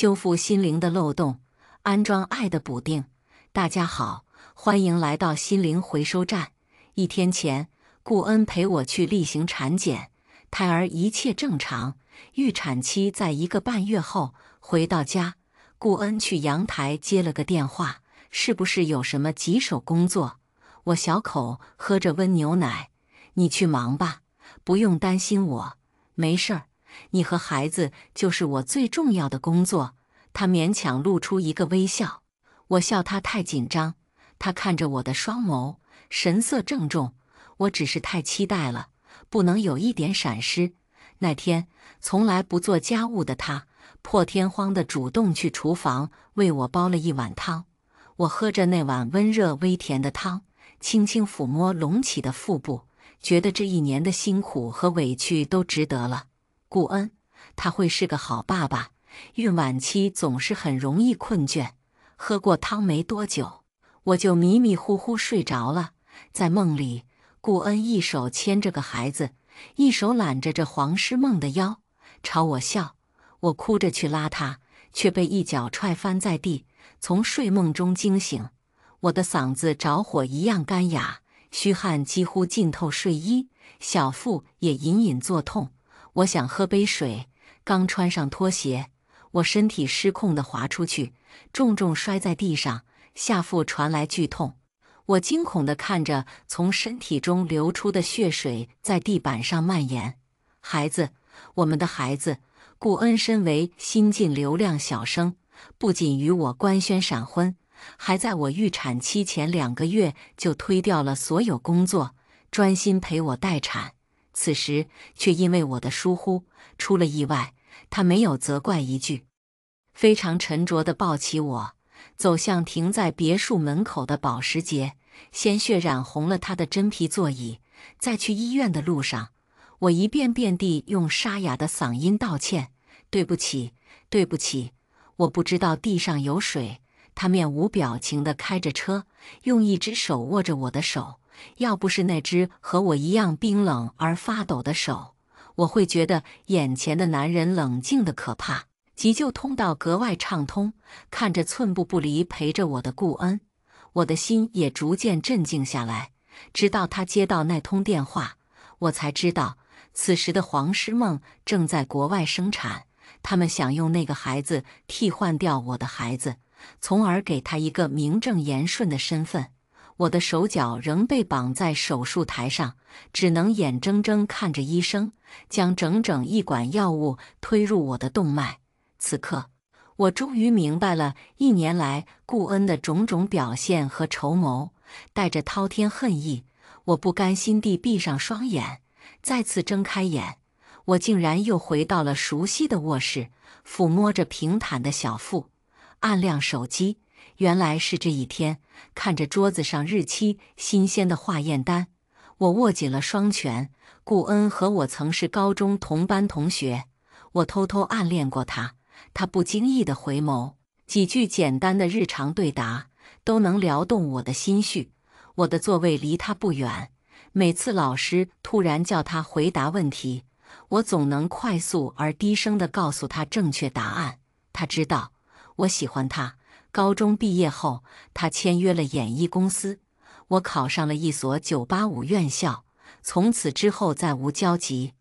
修复心灵的漏洞，安装爱的补丁。大家好，欢迎来到心灵回收站。一天前，顾恩陪我去例行产检，胎儿一切正常，预产期在一个半月后。回到家，顾恩去阳台接了个电话，是不是有什么棘手工作？我小口喝着温牛奶，你去忙吧，不用担心我，没事儿。你和孩子就是我最重要的工作。他勉强露出一个微笑，我笑他太紧张。他看着我的双眸，神色郑重。我只是太期待了，不能有一点闪失。那天，从来不做家务的他，破天荒地主动去厨房为我煲了一碗汤。我喝着那碗温热微甜的汤，轻轻抚摸隆起的腹部，觉得这一年的辛苦和委屈都值得了。顾恩，他会是个好爸爸。孕晚期总是很容易困倦，喝过汤没多久，我就迷迷糊糊睡着了。在梦里，顾恩一手牵着个孩子，一手揽着这黄诗梦的腰，朝我笑。我哭着去拉他，却被一脚踹翻在地，从睡梦中惊醒。我的嗓子着火一样干哑，虚汗几乎浸透睡衣，小腹也隐隐作痛。我想喝杯水，刚穿上拖鞋，我身体失控的滑出去，重重摔在地上，下腹传来剧痛。我惊恐的看着从身体中流出的血水在地板上蔓延。孩子，我们的孩子，顾恩，身为新晋流量小生，不仅与我官宣闪婚，还在我预产期前两个月就推掉了所有工作，专心陪我待产。此时却因为我的疏忽出了意外，他没有责怪一句，非常沉着地抱起我，走向停在别墅门口的保时捷。鲜血染红了他的真皮座椅。在去医院的路上，我一遍遍地用沙哑的嗓音道歉：“对不起，对不起，我不知道地上有水。”他面无表情地开着车，用一只手握着我的手。要不是那只和我一样冰冷而发抖的手，我会觉得眼前的男人冷静的可怕。急救通道格外畅通，看着寸步不离陪着我的顾恩，我的心也逐渐镇静下来。直到他接到那通电话，我才知道此时的黄诗梦正在国外生产，他们想用那个孩子替换掉我的孩子，从而给他一个名正言顺的身份。我的手脚仍被绑在手术台上，只能眼睁睁看着医生将整整一管药物推入我的动脉。此刻，我终于明白了，一年来顾恩的种种表现和筹谋。带着滔天恨意，我不甘心地闭上双眼，再次睁开眼，我竟然又回到了熟悉的卧室，抚摸着平坦的小腹，按亮手机。原来是这一天，看着桌子上日期新鲜的化验单，我握紧了双拳。顾恩和我曾是高中同班同学，我偷偷暗恋过他。他不经意的回眸，几句简单的日常对答，都能撩动我的心绪。我的座位离他不远，每次老师突然叫他回答问题，我总能快速而低声的告诉他正确答案。他知道我喜欢他。高中毕业后，他签约了演艺公司。我考上了一所985院校，从此之后再无交集。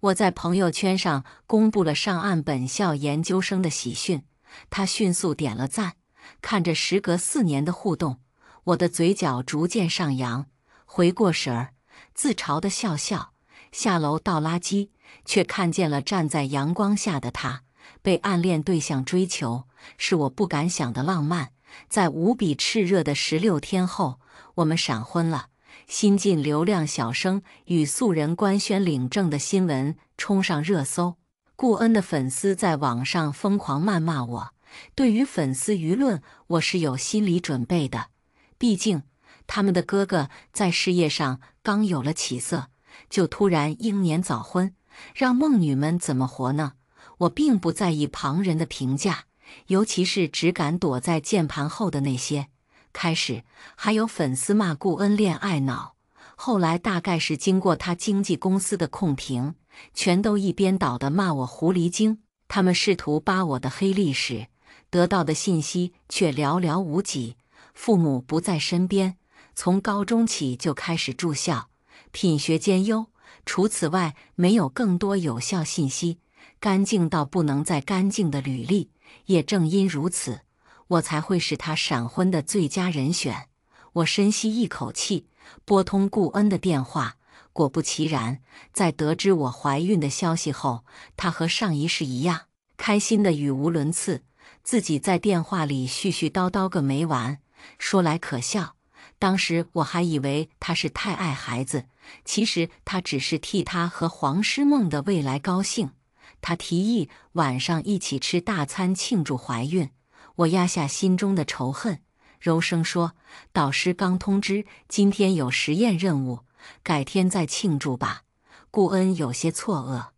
我在朋友圈上公布了上岸本校研究生的喜讯，他迅速点了赞。看着时隔四年的互动，我的嘴角逐渐上扬。回过神儿，自嘲的笑笑，下楼倒垃圾，却看见了站在阳光下的他。被暗恋对象追求是我不敢想的浪漫，在无比炽热的十六天后，我们闪婚了。新晋流量小生与素人官宣领证的新闻冲上热搜，顾恩的粉丝在网上疯狂谩骂我。对于粉丝舆论，我是有心理准备的，毕竟他们的哥哥在事业上刚有了起色，就突然英年早婚，让梦女们怎么活呢？我并不在意旁人的评价，尤其是只敢躲在键盘后的那些。开始还有粉丝骂顾恩恋爱脑，后来大概是经过他经纪公司的控评，全都一边倒的骂我狐狸精。他们试图扒我的黑历史，得到的信息却寥寥无几。父母不在身边，从高中起就开始住校，品学兼优，除此外没有更多有效信息。干净到不能再干净的履历，也正因如此，我才会是他闪婚的最佳人选。我深吸一口气，拨通顾恩的电话。果不其然，在得知我怀孕的消息后，他和上一世一样，开心得语无伦次，自己在电话里絮絮叨叨个没完。说来可笑，当时我还以为他是太爱孩子，其实他只是替他和黄诗梦的未来高兴。他提议晚上一起吃大餐庆祝怀孕，我压下心中的仇恨，柔声说：“导师刚通知今天有实验任务，改天再庆祝吧。”顾恩有些错愕，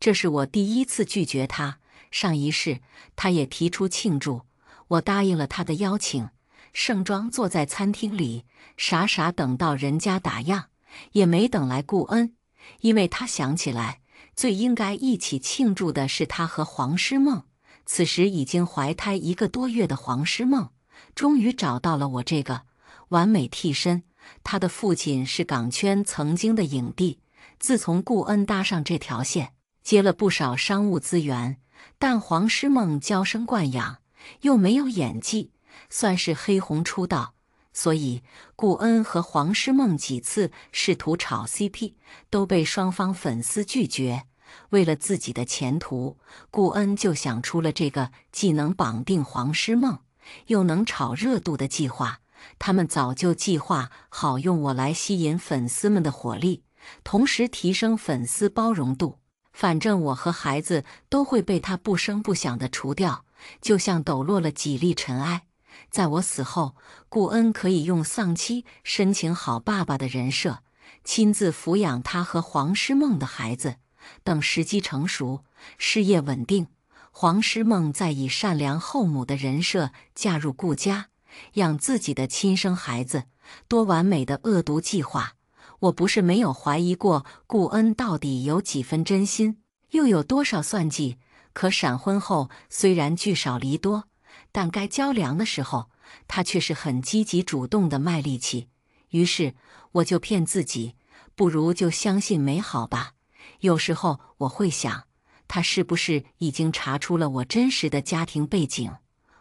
这是我第一次拒绝他。上一世他也提出庆祝，我答应了他的邀请，盛装坐在餐厅里，傻傻等到人家打烊，也没等来顾恩，因为他想起来。最应该一起庆祝的是他和黄诗梦。此时已经怀胎一个多月的黄诗梦，终于找到了我这个完美替身。他的父亲是港圈曾经的影帝，自从顾恩搭上这条线，接了不少商务资源。但黄诗梦娇生惯养，又没有演技，算是黑红出道，所以顾恩和黄诗梦几次试图炒 CP，都被双方粉丝拒绝。为了自己的前途，顾恩就想出了这个既能绑定黄诗梦，又能炒热度的计划。他们早就计划好用我来吸引粉丝们的火力，同时提升粉丝包容度。反正我和孩子都会被他不声不响地除掉，就像抖落了几粒尘埃。在我死后，顾恩可以用丧妻申请好爸爸的人设，亲自抚养他和黄诗梦的孩子。等时机成熟，事业稳定，黄师梦再以善良后母的人设嫁入顾家，养自己的亲生孩子，多完美的恶毒计划！我不是没有怀疑过顾恩到底有几分真心，又有多少算计。可闪婚后虽然聚少离多，但该交粮的时候，他却是很积极主动的卖力气。于是我就骗自己，不如就相信美好吧。有时候我会想，他是不是已经查出了我真实的家庭背景？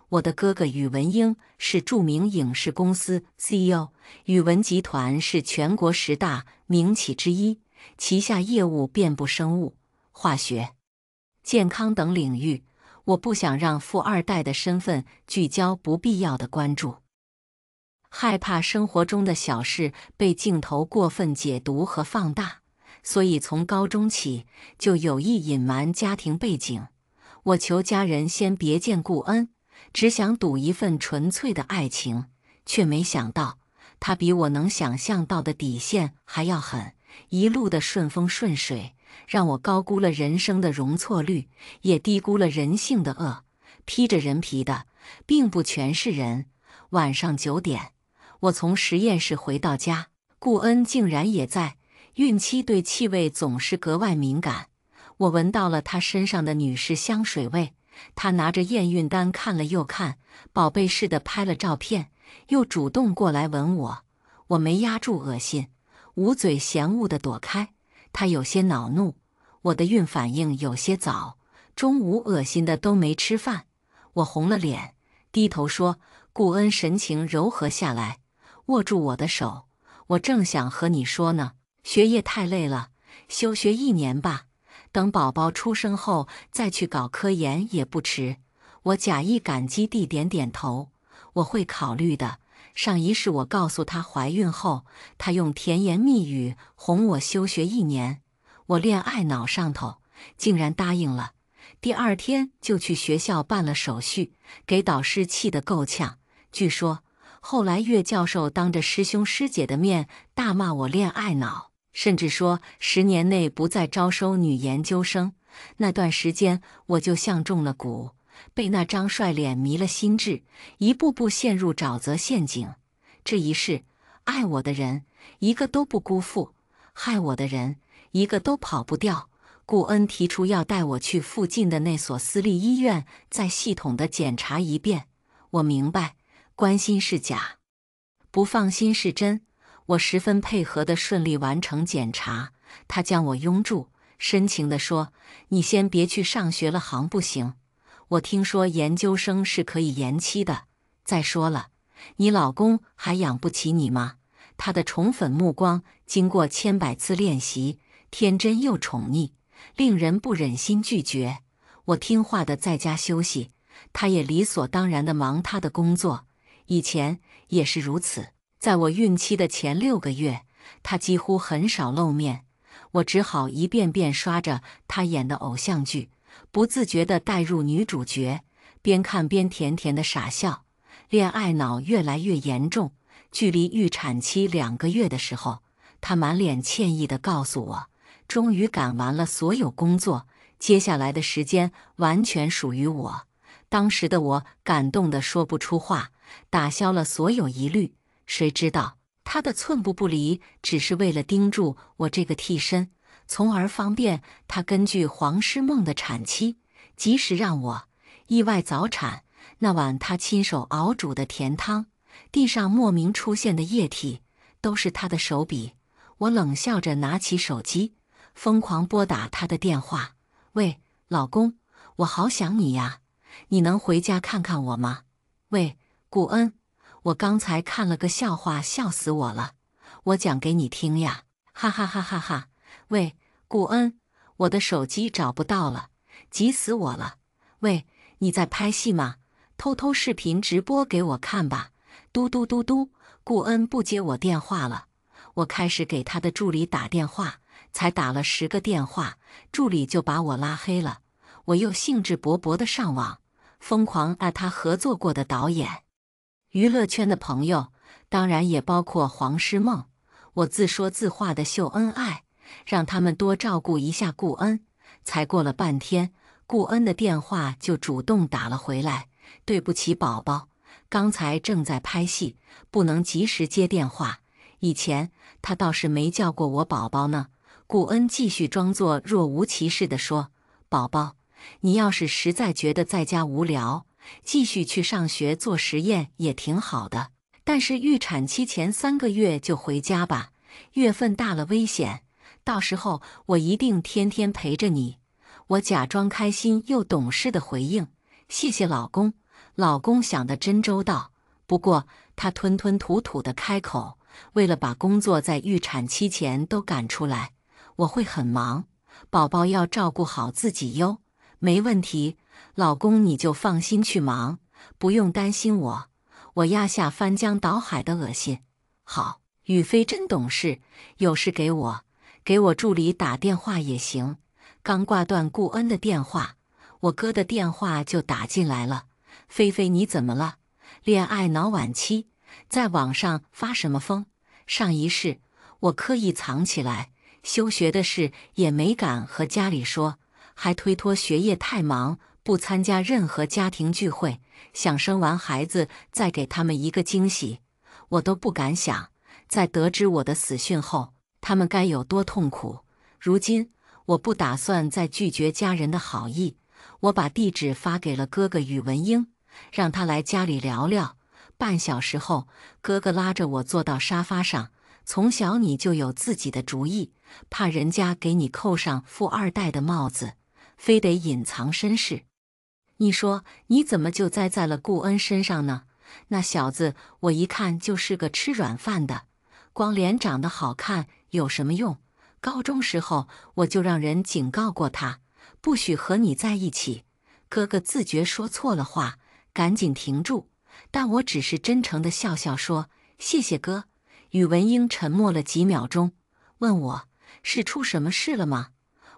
我的哥哥宇文英是著名影视公司 CEO，宇文集团是全国十大名企之一，旗下业务遍布生物、化学、健康等领域。我不想让富二代的身份聚焦不必要的关注，害怕生活中的小事被镜头过分解读和放大。所以，从高中起就有意隐瞒家庭背景。我求家人先别见顾恩，只想赌一份纯粹的爱情，却没想到他比我能想象到的底线还要狠。一路的顺风顺水，让我高估了人生的容错率，也低估了人性的恶。披着人皮的，并不全是人。晚上九点，我从实验室回到家，顾恩竟然也在。孕期对气味总是格外敏感，我闻到了她身上的女士香水味。她拿着验孕单看了又看，宝贝似的拍了照片，又主动过来吻我。我没压住恶心，捂嘴嫌恶的躲开。他有些恼怒，我的孕反应有些早，中午恶心的都没吃饭。我红了脸，低头说：“顾恩，神情柔和下来，握住我的手。我正想和你说呢。”学业太累了，休学一年吧，等宝宝出生后再去搞科研也不迟。我假意感激地点点头，我会考虑的。上一世我告诉她怀孕后，她用甜言蜜语哄我休学一年，我恋爱脑上头，竟然答应了。第二天就去学校办了手续，给导师气得够呛。据说后来岳教授当着师兄师姐的面大骂我恋爱脑。甚至说十年内不再招收女研究生。那段时间，我就像中了蛊，被那张帅脸迷了心智，一步步陷入沼泽陷阱。这一世，爱我的人一个都不辜负，害我的人一个都跑不掉。顾恩提出要带我去附近的那所私立医院，再系统的检查一遍。我明白，关心是假，不放心是真。我十分配合地顺利完成检查，他将我拥住，深情地说：“你先别去上学了，行不行？我听说研究生是可以延期的。再说了，你老公还养不起你吗？”他的宠粉目光经过千百次练习，天真又宠溺，令人不忍心拒绝。我听话地在家休息，他也理所当然地忙他的工作，以前也是如此。在我孕期的前六个月，他几乎很少露面，我只好一遍遍刷着他演的偶像剧，不自觉的带入女主角，边看边甜甜的傻笑。恋爱脑越来越严重，距离预产期两个月的时候，他满脸歉意的告诉我，终于赶完了所有工作，接下来的时间完全属于我。当时的我感动的说不出话，打消了所有疑虑。谁知道他的寸步不离，只是为了盯住我这个替身，从而方便他根据黄诗梦的产期，及时让我意外早产。那晚他亲手熬煮的甜汤，地上莫名出现的液体，都是他的手笔。我冷笑着拿起手机，疯狂拨打他的电话。喂，老公，我好想你呀，你能回家看看我吗？喂，顾恩。我刚才看了个笑话，笑死我了！我讲给你听呀，哈哈哈哈哈！喂，顾恩，我的手机找不到了，急死我了！喂，你在拍戏吗？偷偷视频直播给我看吧！嘟嘟嘟嘟，顾恩不接我电话了。我开始给他的助理打电话，才打了十个电话，助理就把我拉黑了。我又兴致勃勃的上网，疯狂啊他合作过的导演。娱乐圈的朋友，当然也包括黄诗梦。我自说自话的秀恩爱，让他们多照顾一下顾恩。才过了半天，顾恩的电话就主动打了回来。对不起，宝宝，刚才正在拍戏，不能及时接电话。以前他倒是没叫过我宝宝呢。顾恩继续装作若无其事地说：“宝宝，你要是实在觉得在家无聊。”继续去上学做实验也挺好的，但是预产期前三个月就回家吧，月份大了危险。到时候我一定天天陪着你。我假装开心又懂事的回应：“谢谢老公，老公想得真周到。”不过他吞吞吐吐的开口：“为了把工作在预产期前都赶出来，我会很忙，宝宝要照顾好自己哟。”没问题，老公，你就放心去忙，不用担心我。我压下翻江倒海的恶心。好，雨飞真懂事，有事给我，给我助理打电话也行。刚挂断顾恩的电话，我哥的电话就打进来了。菲菲，你怎么了？恋爱脑晚期，在网上发什么疯？上一世我刻意藏起来，休学的事也没敢和家里说。还推脱学业太忙，不参加任何家庭聚会，想生完孩子再给他们一个惊喜。我都不敢想，在得知我的死讯后，他们该有多痛苦。如今，我不打算再拒绝家人的好意，我把地址发给了哥哥宇文英，让他来家里聊聊。半小时后，哥哥拉着我坐到沙发上。从小你就有自己的主意，怕人家给你扣上富二代的帽子。非得隐藏身世，你说你怎么就栽在了顾恩身上呢？那小子，我一看就是个吃软饭的，光脸长得好看有什么用？高中时候我就让人警告过他，不许和你在一起。哥哥自觉说错了话，赶紧停住。但我只是真诚地笑笑说：“谢谢哥。”宇文英沉默了几秒钟，问我是出什么事了吗？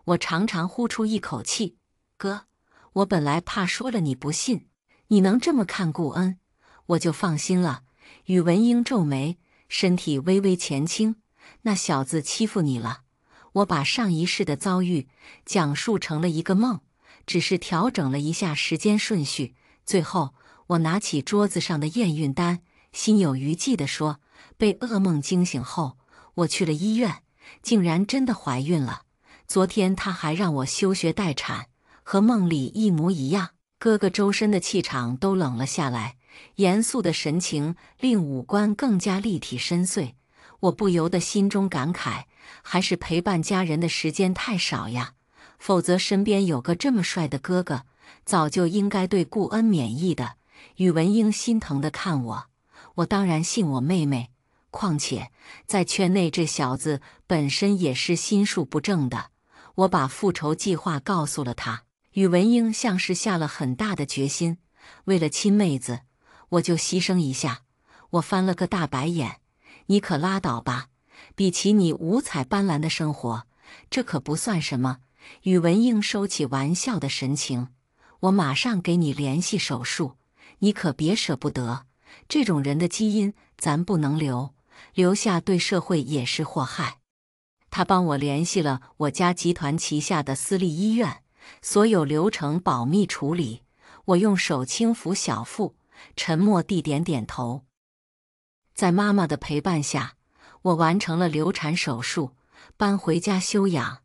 我常常呼出一口气，哥，我本来怕说了你不信，你能这么看顾恩，我就放心了。宇文英皱眉，身体微微前倾，那小子欺负你了。我把上一世的遭遇讲述成了一个梦，只是调整了一下时间顺序。最后，我拿起桌子上的验孕单，心有余悸地说：“被噩梦惊醒后，我去了医院，竟然真的怀孕了。”昨天他还让我休学待产，和梦里一模一样。哥哥周身的气场都冷了下来，严肃的神情令五官更加立体深邃。我不由得心中感慨：还是陪伴家人的时间太少呀，否则身边有个这么帅的哥哥，早就应该对顾恩免疫的。宇文英心疼的看我，我当然信我妹妹，况且在圈内这小子本身也是心术不正的。我把复仇计划告诉了他，宇文英像是下了很大的决心。为了亲妹子，我就牺牲一下。我翻了个大白眼，你可拉倒吧！比起你五彩斑斓的生活，这可不算什么。宇文英收起玩笑的神情，我马上给你联系手术，你可别舍不得。这种人的基因咱不能留，留下对社会也是祸害。他帮我联系了我家集团旗下的私立医院，所有流程保密处理。我用手轻抚小腹，沉默地点点头。在妈妈的陪伴下，我完成了流产手术，搬回家休养。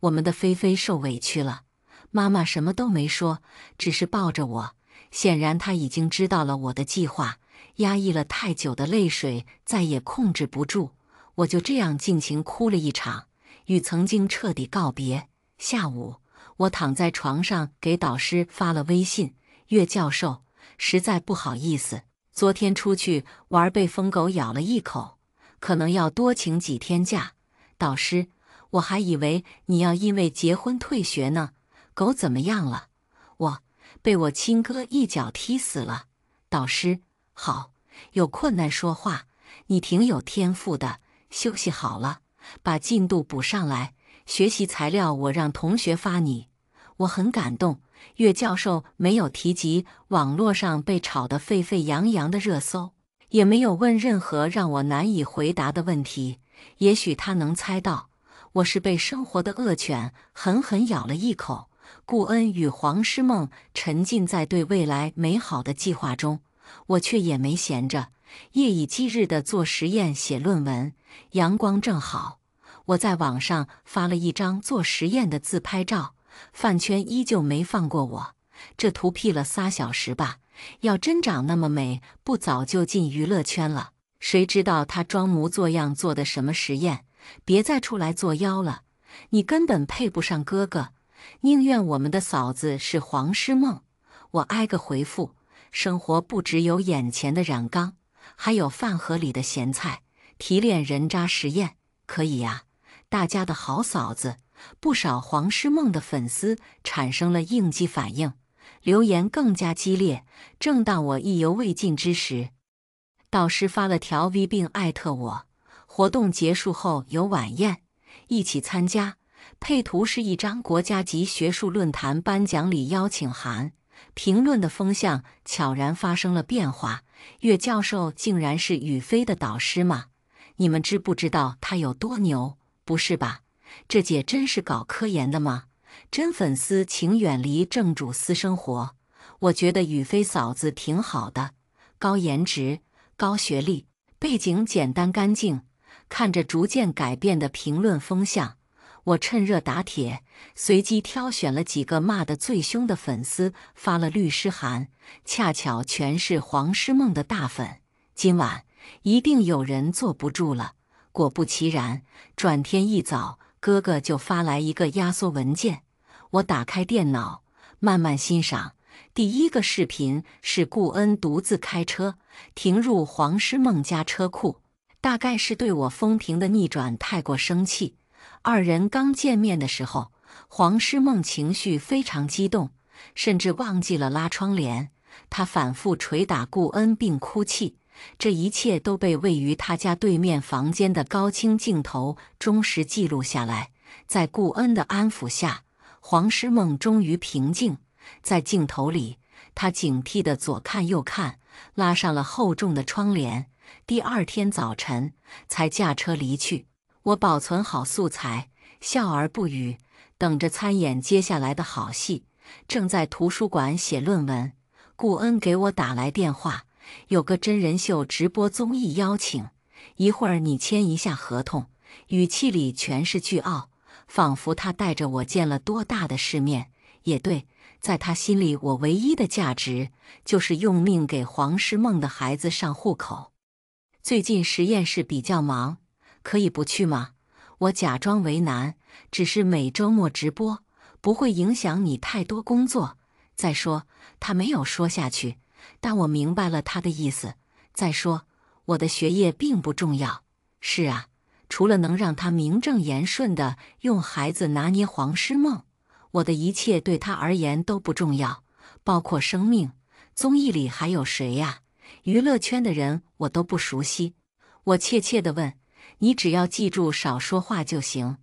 我们的菲菲受委屈了，妈妈什么都没说，只是抱着我。显然，她已经知道了我的计划，压抑了太久的泪水再也控制不住。我就这样尽情哭了一场，与曾经彻底告别。下午，我躺在床上给导师发了微信：“岳教授，实在不好意思，昨天出去玩被疯狗咬了一口，可能要多请几天假。导师，我还以为你要因为结婚退学呢。狗怎么样了？我被我亲哥一脚踢死了。导师，好，有困难说话，你挺有天赋的。”休息好了，把进度补上来。学习材料我让同学发你。我很感动。岳教授没有提及网络上被炒得沸沸扬扬的热搜，也没有问任何让我难以回答的问题。也许他能猜到，我是被生活的恶犬狠狠咬了一口。顾恩与黄诗梦沉浸在对未来美好的计划中，我却也没闲着，夜以继日地做实验、写论文。阳光正好，我在网上发了一张做实验的自拍照，饭圈依旧没放过我。这图 P 了仨小时吧，要真长那么美，不早就进娱乐圈了？谁知道他装模作样做的什么实验？别再出来作妖了，你根本配不上哥哥，宁愿我们的嫂子是黄诗梦。我挨个回复，生活不只有眼前的染缸，还有饭盒里的咸菜。提炼人渣实验可以呀，大家的好嫂子。不少黄诗梦的粉丝产生了应激反应，留言更加激烈。正当我意犹未尽之时，导师发了条 V 并艾特我，活动结束后有晚宴，一起参加。配图是一张国家级学术论坛颁奖礼邀请函。评论的风向悄然发生了变化，岳教授竟然是宇飞的导师吗？你们知不知道他有多牛？不是吧？这姐真是搞科研的吗？真粉丝请远离正主私生活。我觉得宇飞嫂子挺好的，高颜值、高学历，背景简单干净。看着逐渐改变的评论风向，我趁热打铁，随机挑选了几个骂得最凶的粉丝发了律师函，恰巧全是黄诗梦的大粉。今晚。一定有人坐不住了。果不其然，转天一早，哥哥就发来一个压缩文件。我打开电脑，慢慢欣赏。第一个视频是顾恩独自开车停入黄师梦家车库。大概是对我风评的逆转太过生气，二人刚见面的时候，黄师梦情绪非常激动，甚至忘记了拉窗帘。他反复捶打顾恩，并哭泣。这一切都被位于他家对面房间的高清镜头忠实记录下来。在顾恩的安抚下，黄诗梦终于平静。在镜头里，他警惕地左看右看，拉上了厚重的窗帘。第二天早晨，才驾车离去。我保存好素材，笑而不语，等着参演接下来的好戏。正在图书馆写论文，顾恩给我打来电话。有个真人秀直播综艺邀请，一会儿你签一下合同。语气里全是倨傲，仿佛他带着我见了多大的世面。也对，在他心里，我唯一的价值就是用命给黄诗梦的孩子上户口。最近实验室比较忙，可以不去吗？我假装为难，只是每周末直播，不会影响你太多工作。再说，他没有说下去。但我明白了他的意思。再说，我的学业并不重要。是啊，除了能让他名正言顺的用孩子拿捏黄师梦，我的一切对他而言都不重要，包括生命。综艺里还有谁呀？娱乐圈的人我都不熟悉。我怯怯的问：“你只要记住少说话就行。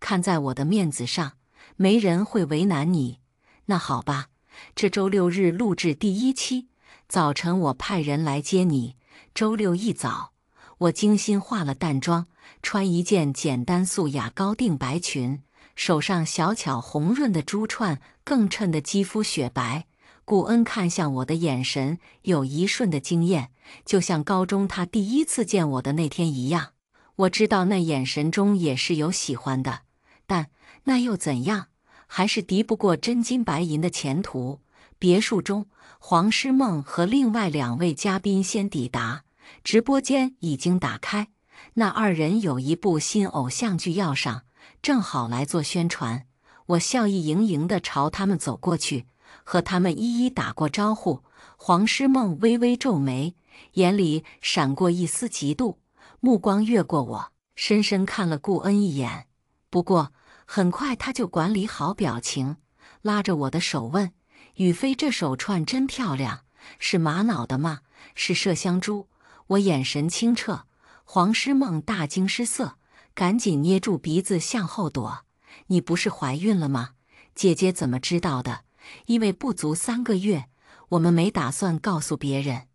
看在我的面子上，没人会为难你。”那好吧，这周六日录制第一期。早晨，我派人来接你。周六一早，我精心化了淡妆，穿一件简单素雅高定白裙，手上小巧红润的珠串更衬得肌肤雪白。顾恩看向我的眼神有一瞬的惊艳，就像高中他第一次见我的那天一样。我知道那眼神中也是有喜欢的，但那又怎样？还是敌不过真金白银的前途。别墅中，黄诗梦和另外两位嘉宾先抵达，直播间已经打开。那二人有一部新偶像剧要上，正好来做宣传。我笑意盈盈地朝他们走过去，和他们一一打过招呼。黄诗梦微微皱眉，眼里闪过一丝嫉妒，目光越过我，深深看了顾恩一眼。不过很快他就管理好表情，拉着我的手问。宇飞，这手串真漂亮，是玛瑙的吗？是麝香珠。我眼神清澈。黄诗梦大惊失色，赶紧捏住鼻子向后躲。你不是怀孕了吗？姐姐怎么知道的？因为不足三个月，我们没打算告诉别人。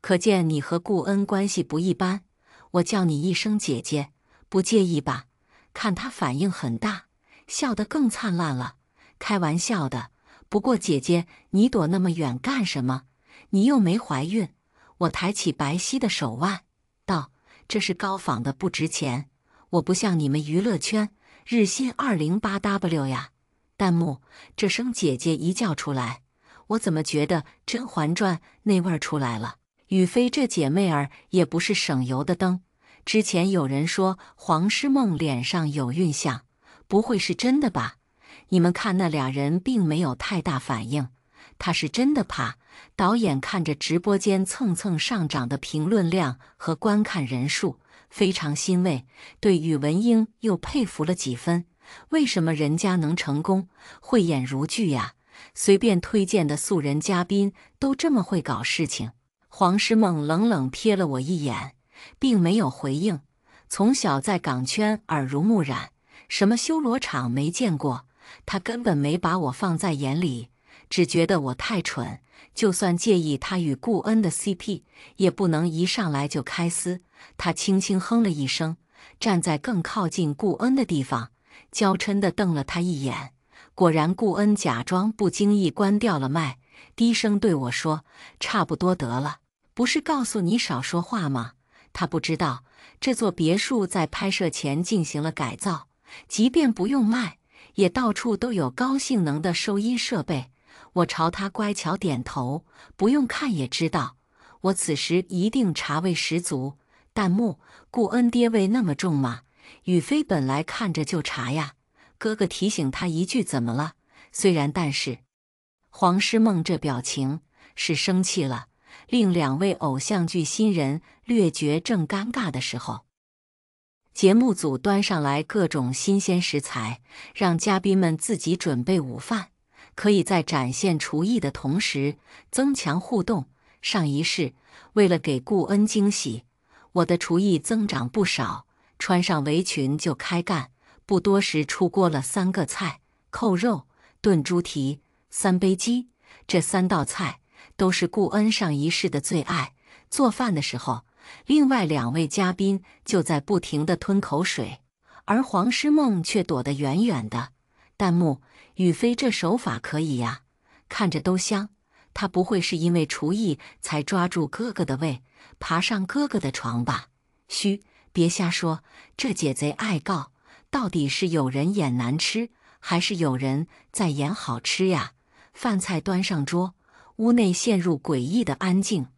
可见你和顾恩关系不一般。我叫你一声姐姐，不介意吧？看他反应很大，笑得更灿烂了。开玩笑的。不过姐姐，你躲那么远干什么？你又没怀孕。我抬起白皙的手腕，道：“这是高仿的，不值钱。我不像你们娱乐圈，日薪二零八 w 呀。”弹幕：这声姐姐一叫出来，我怎么觉得《甄嬛传》那味儿出来了？雨飞这姐妹儿也不是省油的灯。之前有人说黄诗梦脸上有孕相，不会是真的吧？你们看，那俩人并没有太大反应。他是真的怕。导演看着直播间蹭蹭上涨的评论量和观看人数，非常欣慰，对宇文英又佩服了几分。为什么人家能成功？慧眼如炬呀！随便推荐的素人嘉宾都这么会搞事情。黄诗梦冷冷瞥了我一眼，并没有回应。从小在港圈耳濡目染，什么修罗场没见过。他根本没把我放在眼里，只觉得我太蠢。就算介意他与顾恩的 CP，也不能一上来就开撕。他轻轻哼了一声，站在更靠近顾恩的地方，娇嗔地瞪了他一眼。果然，顾恩假装不经意关掉了麦，低声对我说：“差不多得了，不是告诉你少说话吗？”他不知道这座别墅在拍摄前进行了改造，即便不用麦。也到处都有高性能的收音设备。我朝他乖巧点头，不用看也知道，我此时一定茶味十足。弹幕：顾恩爹味那么重吗？宇飞本来看着就茶呀，哥哥提醒他一句怎么了？虽然但是，黄诗梦这表情是生气了，令两位偶像剧新人略觉正尴尬的时候。节目组端上来各种新鲜食材，让嘉宾们自己准备午饭，可以在展现厨艺的同时增强互动。上一世为了给顾恩惊喜，我的厨艺增长不少，穿上围裙就开干。不多时出锅了三个菜：扣肉、炖猪蹄、三杯鸡。这三道菜都是顾恩上一世的最爱。做饭的时候。另外两位嘉宾就在不停地吞口水，而黄诗梦却躲得远远的。弹幕：雨飞这手法可以呀，看着都香。他不会是因为厨艺才抓住哥哥的胃，爬上哥哥的床吧？嘘，别瞎说，这姐贼爱告。到底是有人演难吃，还是有人在演好吃呀？饭菜端上桌，屋内陷入诡异的安静。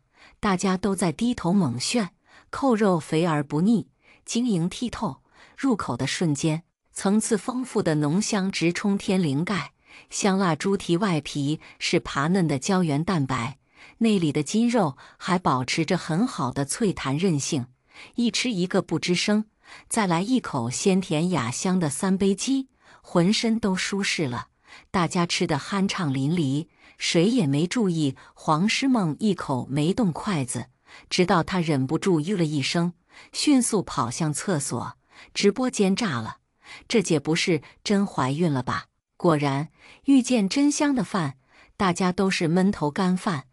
大家都在低头猛炫，扣肉肥而不腻，晶莹剔透。入口的瞬间，层次丰富的浓香直冲天灵盖。香辣猪蹄外皮是耙嫩的胶原蛋白，内里的筋肉还保持着很好的脆弹韧性，一吃一个不吱声。再来一口鲜甜雅香的三杯鸡，浑身都舒适了。大家吃得酣畅淋漓。谁也没注意，黄诗梦一口没动筷子，直到她忍不住吁了一声，迅速跑向厕所。直播间炸了！这姐不是真怀孕了吧？果然，遇见真香的饭，大家都是闷头干饭，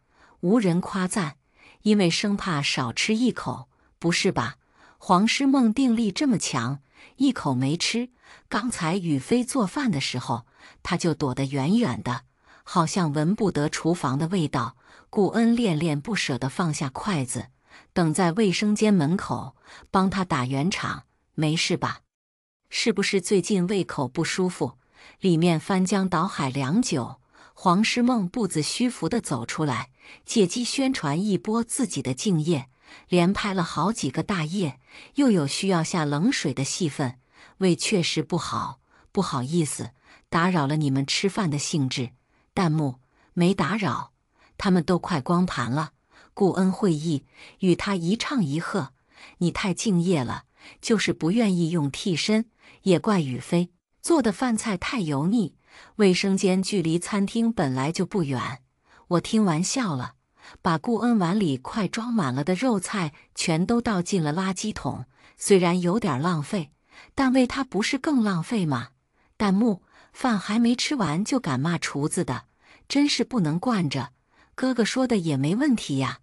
无人夸赞，因为生怕少吃一口。不是吧？黄诗梦定力这么强，一口没吃。刚才宇飞做饭的时候，他就躲得远远的。好像闻不得厨房的味道，顾恩恋恋不舍地放下筷子，等在卫生间门口帮他打圆场。没事吧？是不是最近胃口不舒服？里面翻江倒海良久，黄诗梦步子虚浮地走出来，借机宣传一波自己的敬业，连拍了好几个大夜，又有需要下冷水的戏份，胃确实不好，不好意思打扰了你们吃饭的兴致。弹幕没打扰，他们都快光盘了。顾恩会议与他一唱一和。你太敬业了，就是不愿意用替身。也怪雨飞做的饭菜太油腻。卫生间距离餐厅本来就不远，我听完笑了，把顾恩碗里快装满了的肉菜全都倒进了垃圾桶。虽然有点浪费，但为他不是更浪费吗？弹幕。饭还没吃完就敢骂厨子的，真是不能惯着。哥哥说的也没问题呀，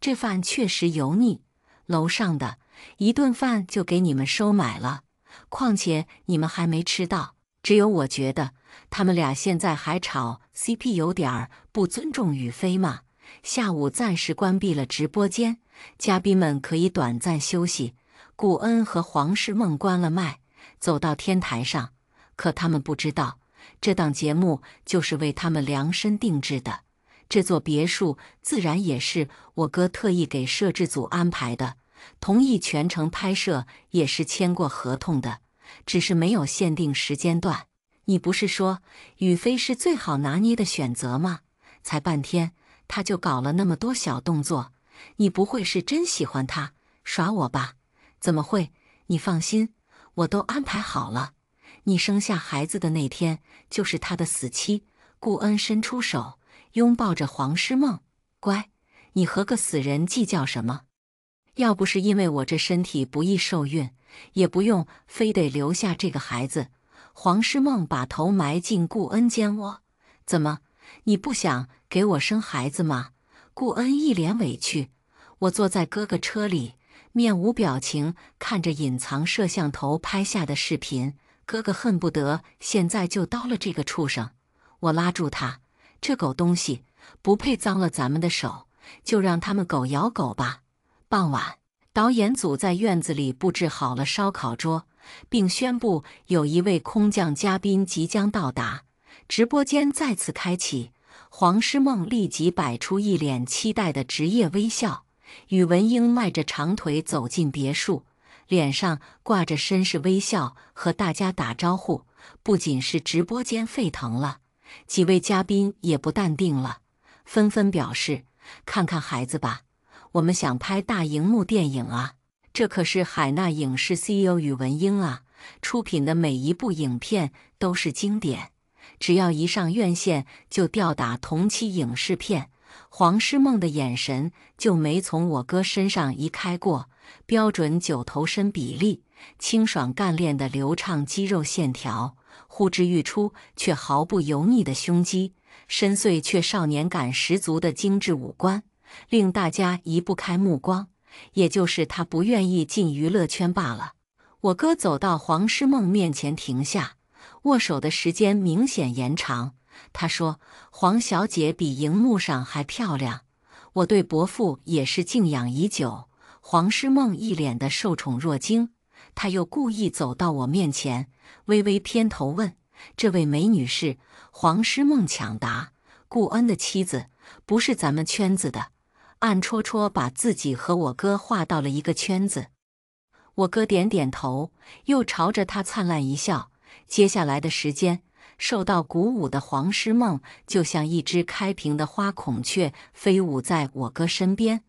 这饭确实油腻。楼上的，一顿饭就给你们收买了。况且你们还没吃到，只有我觉得他们俩现在还吵 CP 有点不尊重雨飞嘛。下午暂时关闭了直播间，嘉宾们可以短暂休息。顾恩和黄世梦关了麦，走到天台上。可他们不知道，这档节目就是为他们量身定制的。这座别墅自然也是我哥特意给摄制组安排的，同意全程拍摄也是签过合同的，只是没有限定时间段。你不是说宇飞是最好拿捏的选择吗？才半天他就搞了那么多小动作，你不会是真喜欢他耍我吧？怎么会？你放心，我都安排好了。你生下孩子的那天就是他的死期。顾恩伸出手，拥抱着黄诗梦，乖，你和个死人计较什么？要不是因为我这身体不易受孕，也不用非得留下这个孩子。黄诗梦把头埋进顾恩肩窝，怎么，你不想给我生孩子吗？顾恩一脸委屈。我坐在哥哥车里，面无表情看着隐藏摄像头拍下的视频。哥哥恨不得现在就刀了这个畜生！我拉住他，这狗东西不配脏了咱们的手，就让他们狗咬狗吧。傍晚，导演组在院子里布置好了烧烤桌，并宣布有一位空降嘉宾即将到达。直播间再次开启，黄诗梦立即摆出一脸期待的职业微笑。宇文英迈着长腿走进别墅。脸上挂着绅士微笑，和大家打招呼。不仅是直播间沸腾了，几位嘉宾也不淡定了，纷纷表示：“看看孩子吧，我们想拍大荧幕电影啊！这可是海纳影视 CEO 宇文英啊，出品的每一部影片都是经典，只要一上院线就吊打同期影视片。”黄诗梦的眼神就没从我哥身上移开过。标准九头身比例，清爽干练的流畅肌肉线条，呼之欲出却毫不油腻的胸肌，深邃却少年感十足的精致五官，令大家移不开目光。也就是他不愿意进娱乐圈罢了。我哥走到黄诗梦面前停下，握手的时间明显延长。他说：“黄小姐比荧幕上还漂亮。”我对伯父也是敬仰已久。黄诗梦一脸的受宠若惊，他又故意走到我面前，微微偏头问：“这位美女是？”黄诗梦抢答：“顾恩的妻子，不是咱们圈子的。”暗戳戳把自己和我哥划到了一个圈子。我哥点点头，又朝着他灿烂一笑。接下来的时间，受到鼓舞的黄诗梦就像一只开屏的花孔雀，飞舞在我哥身边。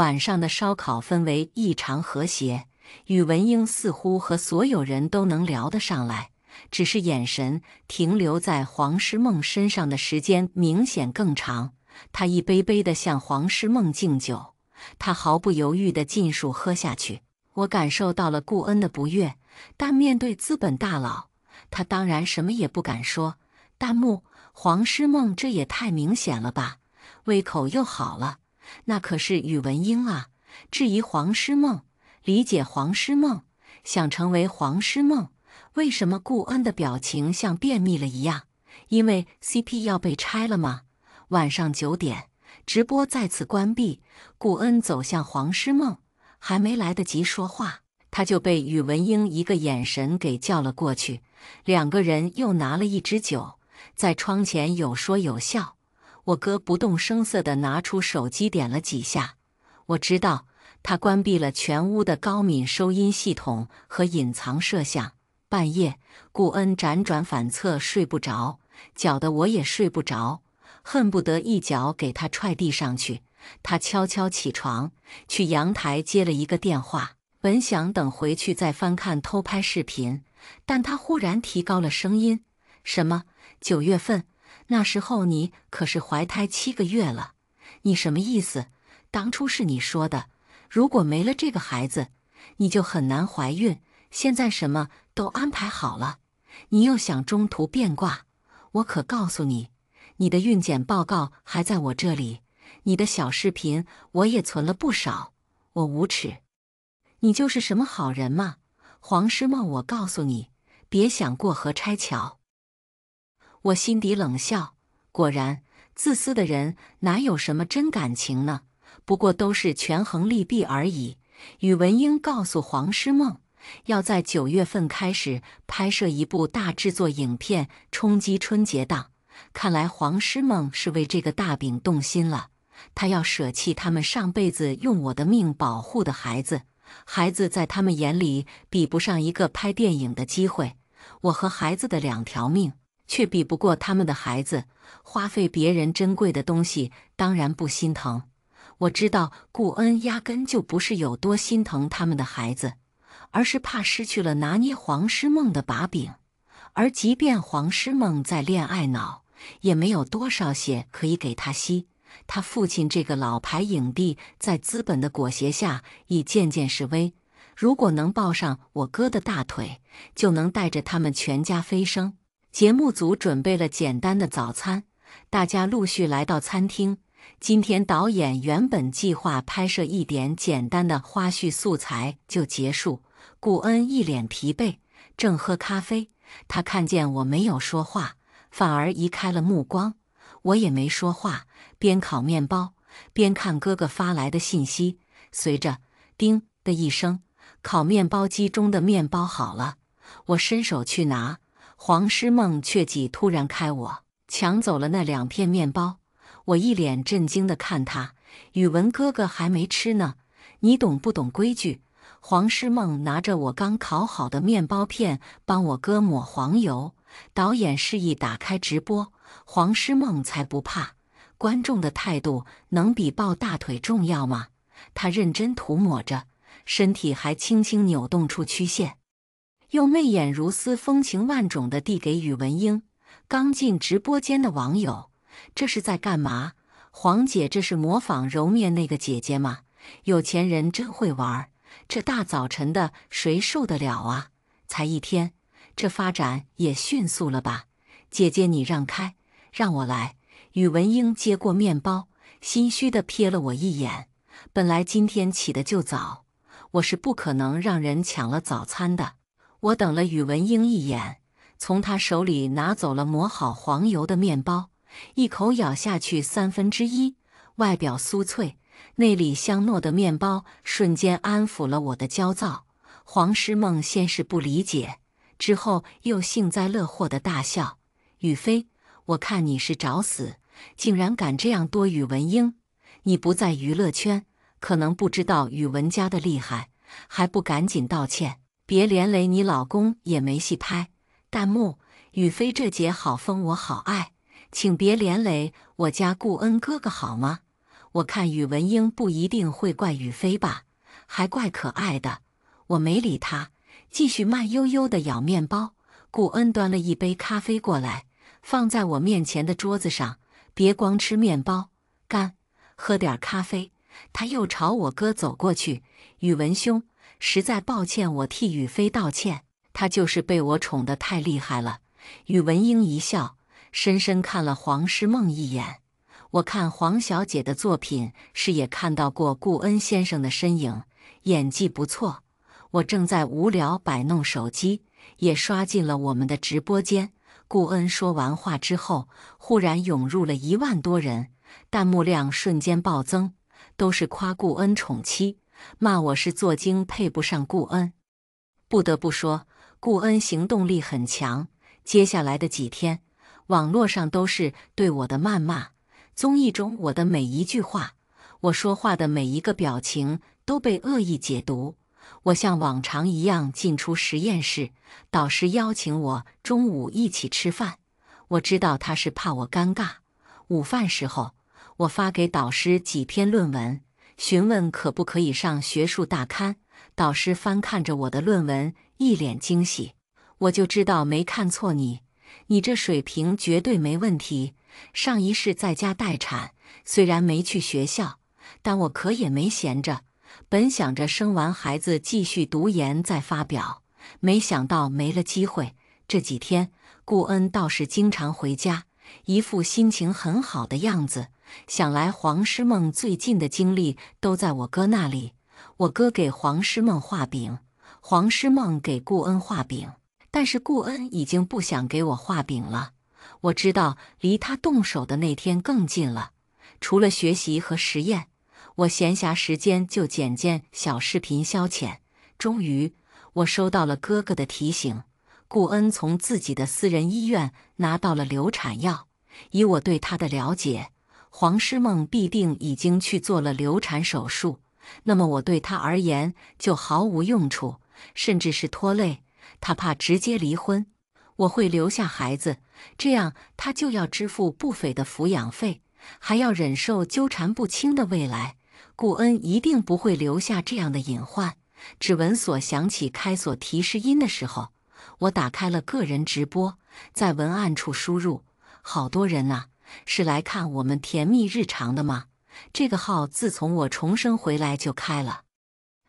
晚上的烧烤氛围异常和谐，宇文英似乎和所有人都能聊得上来，只是眼神停留在黄诗梦身上的时间明显更长。他一杯杯地向黄诗梦敬酒，他毫不犹豫地尽数喝下去。我感受到了顾恩的不悦，但面对资本大佬，他当然什么也不敢说。大幕：黄诗梦这也太明显了吧？胃口又好了。那可是宇文英啊！质疑黄师梦，理解黄师梦，想成为黄师梦。为什么顾恩的表情像便秘了一样？因为 CP 要被拆了吗？晚上九点，直播再次关闭。顾恩走向黄师梦，还没来得及说话，他就被宇文英一个眼神给叫了过去。两个人又拿了一支酒，在窗前有说有笑。我哥不动声色地拿出手机点了几下，我知道他关闭了全屋的高敏收音系统和隐藏摄像。半夜，顾恩辗转反侧睡不着，搅得我也睡不着，恨不得一脚给他踹地上去。他悄悄起床去阳台接了一个电话，本想等回去再翻看偷拍视频，但他忽然提高了声音：“什么？九月份？”那时候你可是怀胎七个月了，你什么意思？当初是你说的，如果没了这个孩子，你就很难怀孕。现在什么都安排好了，你又想中途变卦？我可告诉你，你的孕检报告还在我这里，你的小视频我也存了不少。我无耻，你就是什么好人吗？黄师梦，我告诉你，别想过河拆桥。我心底冷笑，果然，自私的人哪有什么真感情呢？不过都是权衡利弊而已。宇文英告诉黄诗梦，要在九月份开始拍摄一部大制作影片，冲击春节档。看来黄诗梦是为这个大饼动心了，他要舍弃他们上辈子用我的命保护的孩子。孩子在他们眼里比不上一个拍电影的机会。我和孩子的两条命。却比不过他们的孩子，花费别人珍贵的东西，当然不心疼。我知道顾恩压根就不是有多心疼他们的孩子，而是怕失去了拿捏黄师梦的把柄。而即便黄师梦再恋爱脑，也没有多少血可以给他吸。他父亲这个老牌影帝，在资本的裹挟下已渐渐式微。如果能抱上我哥的大腿，就能带着他们全家飞升。节目组准备了简单的早餐，大家陆续来到餐厅。今天导演原本计划拍摄一点简单的花絮素材就结束。顾恩一脸疲惫，正喝咖啡。他看见我没有说话，反而移开了目光。我也没说话，边烤面包边看哥哥发来的信息。随着“叮”的一声，烤面包机中的面包好了，我伸手去拿。黄诗梦却几突然开我，抢走了那两片面包。我一脸震惊地看他，宇文哥哥还没吃呢，你懂不懂规矩？黄诗梦拿着我刚烤好的面包片，帮我哥抹黄油。导演示意打开直播，黄诗梦才不怕，观众的态度能比抱大腿重要吗？他认真涂抹着，身体还轻轻扭动出曲线。又媚眼如丝、风情万种的递给宇文英。刚进直播间的网友，这是在干嘛？黄姐，这是模仿揉面那个姐姐吗？有钱人真会玩，这大早晨的谁受得了啊？才一天，这发展也迅速了吧？姐姐，你让开，让我来。宇文英接过面包，心虚地瞥了我一眼。本来今天起的就早，我是不可能让人抢了早餐的。我等了宇文英一眼，从他手里拿走了抹好黄油的面包，一口咬下去，三分之一外表酥脆、内里香糯的面包，瞬间安抚了我的焦躁。黄诗梦先是不理解，之后又幸灾乐祸地大笑：“宇飞，我看你是找死，竟然敢这样多宇文英！你不在娱乐圈，可能不知道宇文家的厉害，还不赶紧道歉！”别连累你老公也没戏拍。弹幕：宇飞这姐好疯，我好爱，请别连累我家顾恩哥哥好吗？我看宇文英不一定会怪宇飞吧，还怪可爱的。我没理他，继续慢悠悠的咬面包。顾恩端了一杯咖啡过来，放在我面前的桌子上。别光吃面包，干，喝点咖啡。他又朝我哥走过去，宇文兄。实在抱歉，我替宇飞道歉。他就是被我宠得太厉害了。宇文英一笑，深深看了黄诗梦一眼。我看黄小姐的作品是也看到过顾恩先生的身影，演技不错。我正在无聊摆弄手机，也刷进了我们的直播间。顾恩说完话之后，忽然涌入了一万多人，弹幕量瞬间暴增，都是夸顾恩宠妻。骂我是做精，配不上顾恩。不得不说，顾恩行动力很强。接下来的几天，网络上都是对我的谩骂。综艺中我的每一句话，我说话的每一个表情都被恶意解读。我像往常一样进出实验室，导师邀请我中午一起吃饭。我知道他是怕我尴尬。午饭时候，我发给导师几篇论文。询问可不可以上学术大刊？导师翻看着我的论文，一脸惊喜。我就知道没看错你，你这水平绝对没问题。上一世在家待产，虽然没去学校，但我可也没闲着。本想着生完孩子继续读研再发表，没想到没了机会。这几天顾恩倒是经常回家，一副心情很好的样子。想来，黄师梦最近的经历都在我哥那里。我哥给黄师梦画饼，黄师梦给顾恩画饼，但是顾恩已经不想给我画饼了。我知道，离他动手的那天更近了。除了学习和实验，我闲暇时间就剪剪小视频消遣。终于，我收到了哥哥的提醒：顾恩从自己的私人医院拿到了流产药。以我对他的了解。黄诗梦必定已经去做了流产手术，那么我对他而言就毫无用处，甚至是拖累。他怕直接离婚，我会留下孩子，这样他就要支付不菲的抚养费，还要忍受纠缠不清的未来。顾恩一定不会留下这样的隐患。指纹锁响起开锁提示音的时候，我打开了个人直播，在文案处输入：“好多人啊。”是来看我们甜蜜日常的吗？这个号自从我重生回来就开了，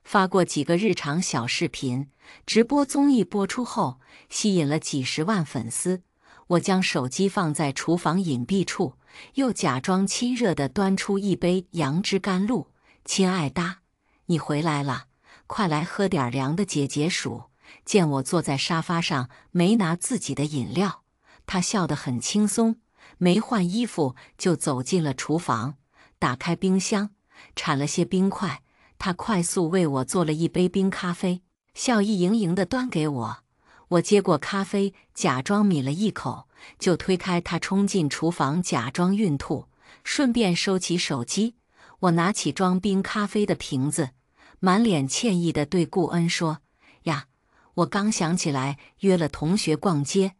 发过几个日常小视频，直播综艺播出后吸引了几十万粉丝。我将手机放在厨房隐蔽处，又假装亲热地端出一杯杨枝甘露。亲爱哒，你回来了，快来喝点凉的。姐姐鼠见我坐在沙发上没拿自己的饮料，她笑得很轻松。没换衣服就走进了厨房，打开冰箱，铲了些冰块。他快速为我做了一杯冰咖啡，笑意盈盈地端给我。我接过咖啡，假装抿了一口，就推开他，冲进厨房，假装孕吐，顺便收起手机。我拿起装冰咖啡的瓶子，满脸歉意地对顾恩说：“呀，我刚想起来约了同学逛街，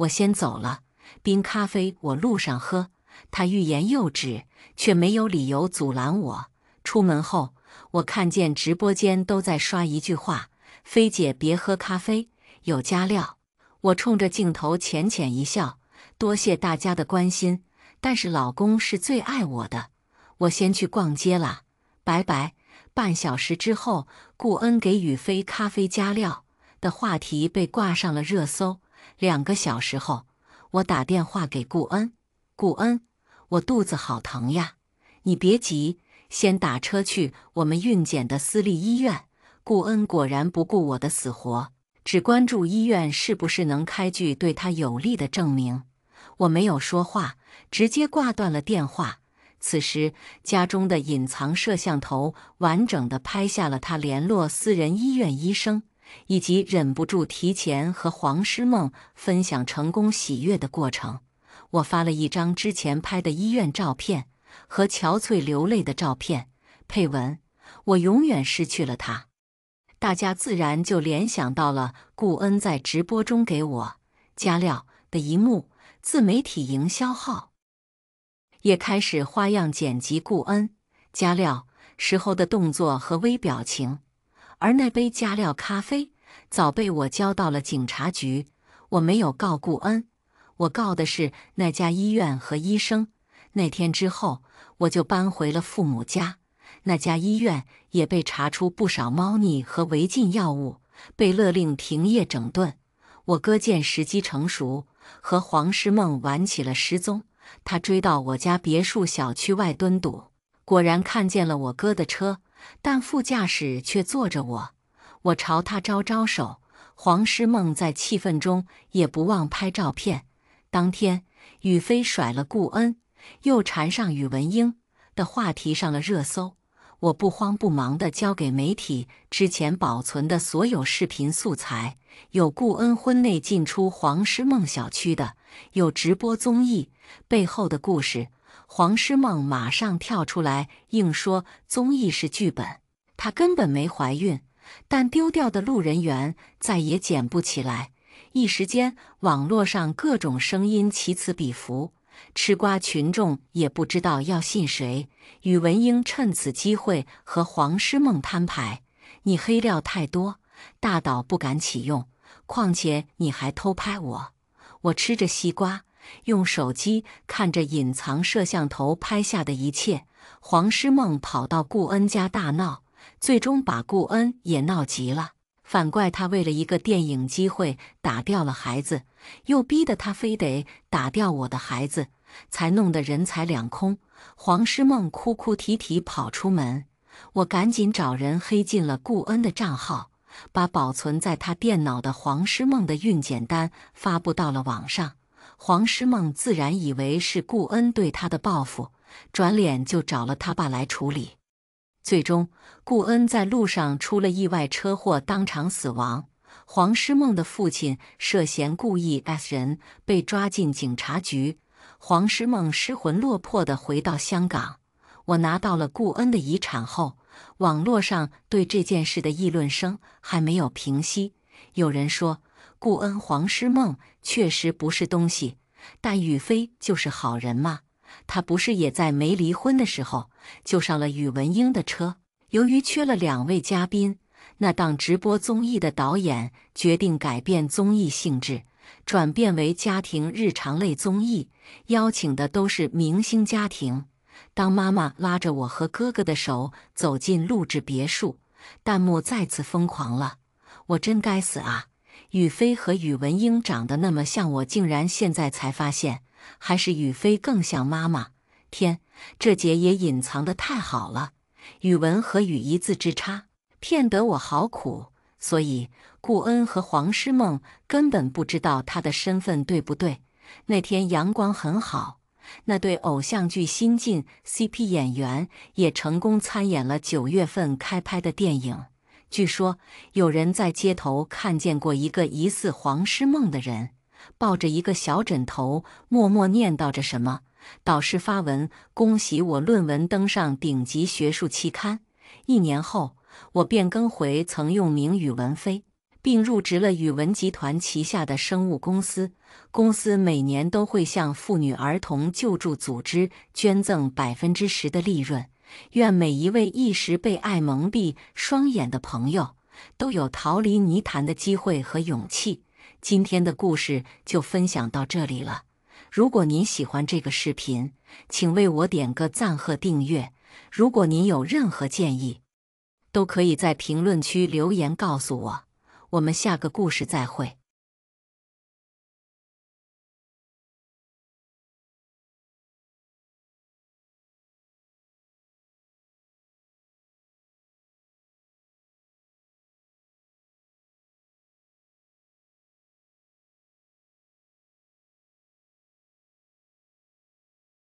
我先走了。”冰咖啡，我路上喝。他欲言又止，却没有理由阻拦我。出门后，我看见直播间都在刷一句话：“菲姐别喝咖啡，有加料。”我冲着镜头浅浅一笑：“多谢大家的关心，但是老公是最爱我的。我先去逛街了，拜拜。”半小时之后，顾恩给雨飞咖啡加料的话题被挂上了热搜。两个小时后。我打电话给顾恩，顾恩，我肚子好疼呀！你别急，先打车去我们孕检的私立医院。顾恩果然不顾我的死活，只关注医院是不是能开具对他有利的证明。我没有说话，直接挂断了电话。此时，家中的隐藏摄像头完整的拍下了他联络私人医院医生。以及忍不住提前和黄诗梦分享成功喜悦的过程，我发了一张之前拍的医院照片和憔悴流泪的照片，配文：“我永远失去了他。”大家自然就联想到了顾恩在直播中给我加料的一幕。自媒体营销号也开始花样剪辑顾恩加料时候的动作和微表情。而那杯加料咖啡早被我交到了警察局。我没有告顾恩，我告的是那家医院和医生。那天之后，我就搬回了父母家。那家医院也被查出不少猫腻和违禁药物，被勒令停业整顿。我哥见时机成熟，和黄诗梦玩起了失踪。他追到我家别墅小区外蹲堵，果然看见了我哥的车。但副驾驶却坐着我，我朝他招招手。黄诗梦在气氛中也不忘拍照片。当天，宇飞甩了顾恩，又缠上宇文英的话题上了热搜。我不慌不忙地交给媒体之前保存的所有视频素材，有顾恩婚内进出黄诗梦小区的，有直播综艺背后的故事。黄诗梦马上跳出来，硬说综艺是剧本，她根本没怀孕。但丢掉的路人缘再也捡不起来。一时间，网络上各种声音此起彼伏，吃瓜群众也不知道要信谁。宇文英趁此机会和黄诗梦摊牌：“你黑料太多，大导不敢启用。况且你还偷拍我，我吃着西瓜。”用手机看着隐藏摄像头拍下的一切，黄诗梦跑到顾恩家大闹，最终把顾恩也闹急了，反怪他为了一个电影机会打掉了孩子，又逼得他非得打掉我的孩子，才弄得人财两空。黄诗梦哭哭啼啼跑出门，我赶紧找人黑进了顾恩的账号，把保存在他电脑的黄诗梦的孕检单发布到了网上。黄诗梦自然以为是顾恩对他的报复，转脸就找了他爸来处理。最终，顾恩在路上出了意外车祸，当场死亡。黄诗梦的父亲涉嫌故意 S 人，被抓进警察局。黄诗梦失魂落魄地回到香港。我拿到了顾恩的遗产后，网络上对这件事的议论声还没有平息。有人说。顾恩皇师梦确实不是东西，但宇飞就是好人嘛。他不是也在没离婚的时候就上了宇文英的车？由于缺了两位嘉宾，那档直播综艺的导演决定改变综艺性质，转变为家庭日常类综艺，邀请的都是明星家庭。当妈妈拉着我和哥哥的手走进录制别墅，弹幕再次疯狂了。我真该死啊！宇飞和宇文英长得那么像我，竟然现在才发现，还是宇飞更像妈妈。天，这姐也隐藏的太好了，宇文和宇一字之差，骗得我好苦。所以顾恩和黄诗梦根本不知道他的身份，对不对？那天阳光很好，那对偶像剧新晋 CP 演员也成功参演了九月份开拍的电影。据说有人在街头看见过一个疑似黄师梦的人，抱着一个小枕头，默默念叨着什么。导师发文恭喜我论文登上顶级学术期刊。一年后，我变更回曾用名宇文飞，并入职了宇文集团旗下的生物公司。公司每年都会向妇女儿童救助组织捐赠百分之十的利润。愿每一位一时被爱蒙蔽双眼的朋友，都有逃离泥潭的机会和勇气。今天的故事就分享到这里了。如果您喜欢这个视频，请为我点个赞和订阅。如果您有任何建议，都可以在评论区留言告诉我。我们下个故事再会。